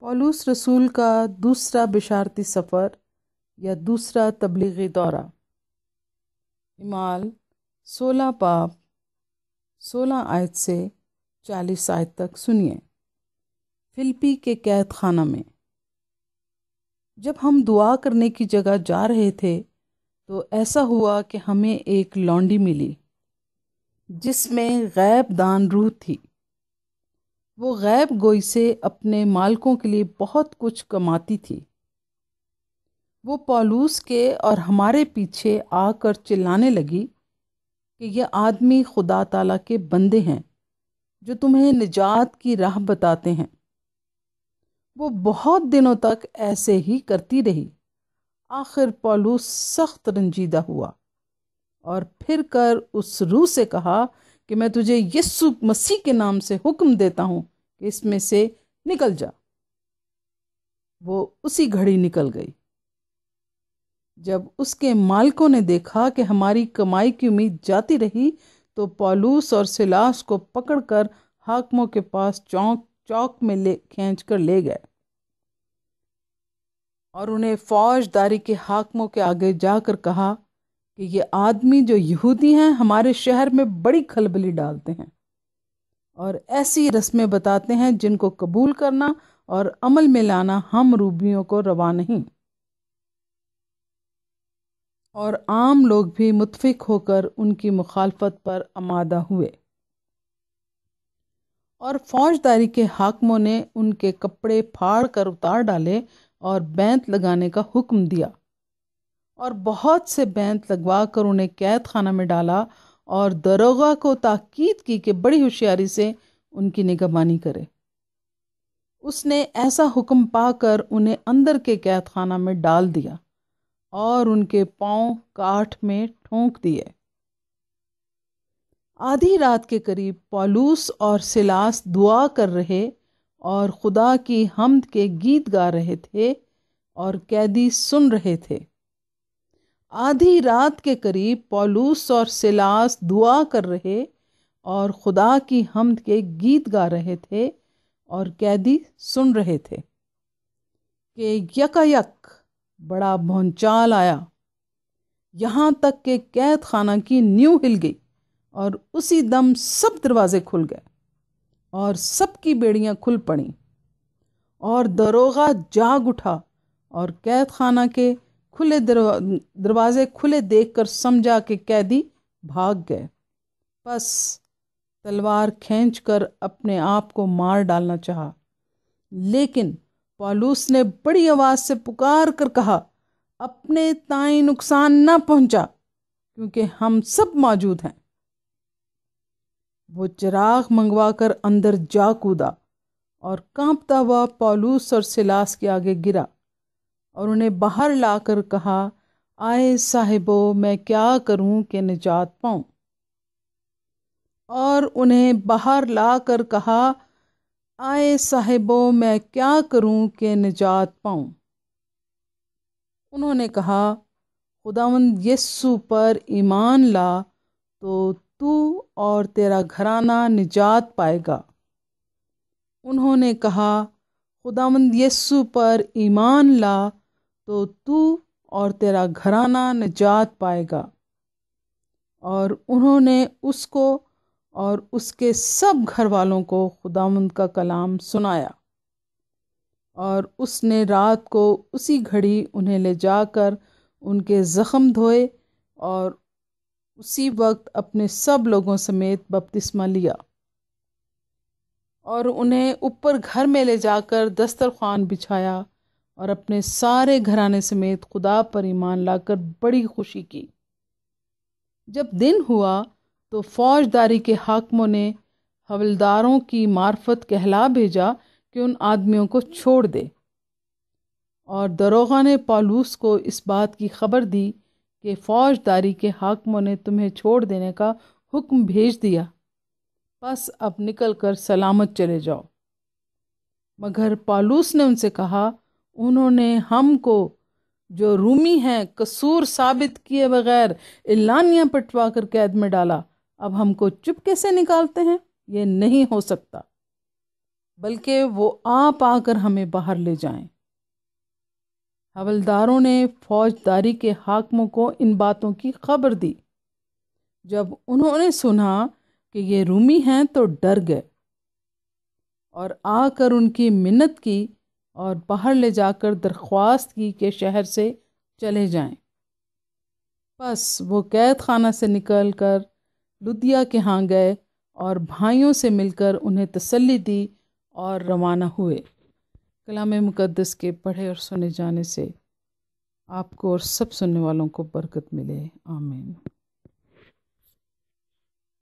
Paulus रसूल का दूसरा बिशारती सफ़र या दूसरा तबलीगी दौरा इमाल सोलह पाप सोलह आयत से चालीस आयत तक सुनिए फिल्पी के कैद खाना में जब हम दुआ करने की जगह जा रहे थे तो ऐसा हुआ कि हमें एक लॉन्डी मिली जिसमें गैब दान रूह थी वो गैब गोई से अपने मालकों के लिए बहुत कुछ कमाती थी वो पॉलूस के और हमारे पीछे आकर चिल्लाने लगी कि ये आदमी खुदा ताला के बंदे हैं जो तुम्हें निजात की राह बताते हैं वो बहुत दिनों तक ऐसे ही करती रही आखिर पॉलूस सख्त रंजीदा हुआ और फिर कर उस रूह से कहा कि मैं तुझे यस्सु मसीह के नाम से हुक्म देता हूँ कि इसमें से निकल जा वो उसी घड़ी निकल गई जब उसके मालिकों ने देखा कि हमारी कमाई की उम्मीद जाती रही तो पॉलूस और सिलास को पकड़कर हाकमों के पास चौक चौक में ले खींच कर ले गए और उन्हें फौजदारी के हाकमों के आगे जाकर कहा कि ये आदमी जो यहूदी हैं हमारे शहर में बड़ी खलबली डालते हैं और ऐसी रस्में बताते हैं जिनको कबूल करना और अमल में लाना हम रूबियों को रवा नहीं और आम लोग भी मुतफिक होकर उनकी मुखालफत पर आमादा हुए और फौजदारी के हाकमों ने उनके कपड़े फाड़ कर उतार डाले और बैंत लगाने का हुक्म दिया और बहुत से बैंत लगवा कर उन्हें कैद खाना में डाला और दरोगा को ताकीद की कि बड़ी होशियारी से उनकी निगहबानी करे उसने ऐसा हुक्म पाकर उन्हें अंदर के कैद खाना में डाल दिया और उनके पांव काठ में ठोंक दिए आधी रात के करीब पालूस और सिलास दुआ कर रहे और खुदा की हमद के गीत गा रहे थे और कैदी सुन रहे थे आधी रात के करीब पौलूस और सिलास दुआ कर रहे और खुदा की हमद के गीत गा रहे थे और कैदी सुन रहे थे कि यकायक बड़ा भौचाल आया यहाँ तक के कैद खाना की न्यू हिल गई और उसी दम सब दरवाजे खुल गए और सबकी बेड़ियाँ खुल पड़ी और दरोगा जाग उठा और कैद खाना के खुले दरवाजे खुले देखकर समझा कि कैदी भाग गए बस तलवार खींच कर अपने आप को मार डालना चाहा लेकिन पालूस ने बड़ी आवाज़ से पुकार कर कहा अपने ताई नुकसान न पहुंचा क्योंकि हम सब मौजूद हैं वो चिराग मंगवा कर अंदर जा कूदा और कांपता हुआ पालूस और सिलास के आगे गिरा और उन्हें बाहर लाकर कहा आए साहिबो मैं क्या करूं कि निजात पाऊं और उन्हें बाहर लाकर कहा आए साहिबो मैं क्या करूं कि निजात पाऊं उन्होंने कहा खुदावंद यस्सु पर ईमान ला तो तू और तेरा घराना निजात पाएगा उन्होंने कहा खुदावंद यस्सु पर ईमान ला तो तू और तेरा घराना निजात पाएगा और उन्होंने उसको और उसके सब घर वालों को खुदामंद का कलाम सुनाया और उसने रात को उसी घड़ी उन्हें ले जाकर उनके ज़ख्म धोए और उसी वक्त अपने सब लोगों समेत बपतिस्मा लिया और उन्हें ऊपर घर में ले जाकर दस्तरखान बिछाया और अपने सारे घराने समेत खुदा पर ईमान लाकर बड़ी खुशी की जब दिन हुआ तो फौजदारी के हाकमों ने हवलदारों की मार्फत कहला भेजा कि उन आदमियों को छोड़ दे और दरोगा ने पालूस को इस बात की खबर दी कि फौजदारी के हाकमों ने तुम्हें छोड़ देने का हुक्म भेज दिया बस अब निकल कर सलामत चले जाओ मगर पालूस ने उनसे कहा उन्होंने हमको जो रूमी हैं कसूर साबित किए बगैर एलानियाँ पटवा कर कैद में डाला अब हमको चुप कैसे निकालते हैं ये नहीं हो सकता बल्कि वो आप आकर हमें बाहर ले जाएं। हवलदारों ने फौजदारी के हाकमों को इन बातों की खबर दी जब उन्होंने सुना कि ये रूमी हैं तो डर गए और आकर उनकी मिन्नत की और बाहर ले जाकर दरख्वास्त की कि शहर से चले जाएं। बस वो कैद खाना से निकल कर लुदिया के यहाँ गए और भाइयों से मिलकर उन्हें तसल्ली दी और रवाना हुए कलाम मुकद्दस के पढ़े और सुने जाने से आपको और सब सुनने वालों को बरकत मिले आमीन